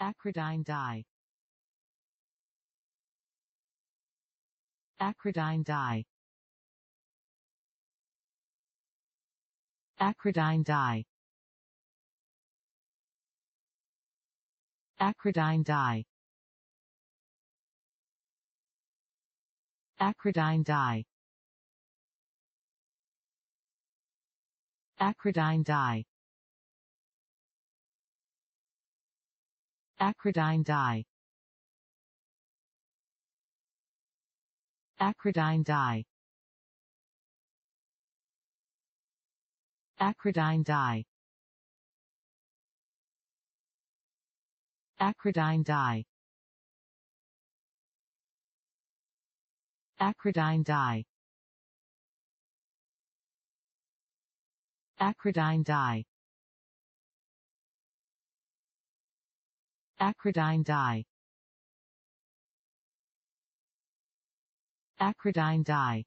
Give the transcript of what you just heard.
Acridine dye Acridine dye Acridine dye Acridine dye Acridine dye Acridine dye Acridine dye Acridine dye Acridine dye Acridine dye Acridine dye Acridine dye Acridine dye Acridine dye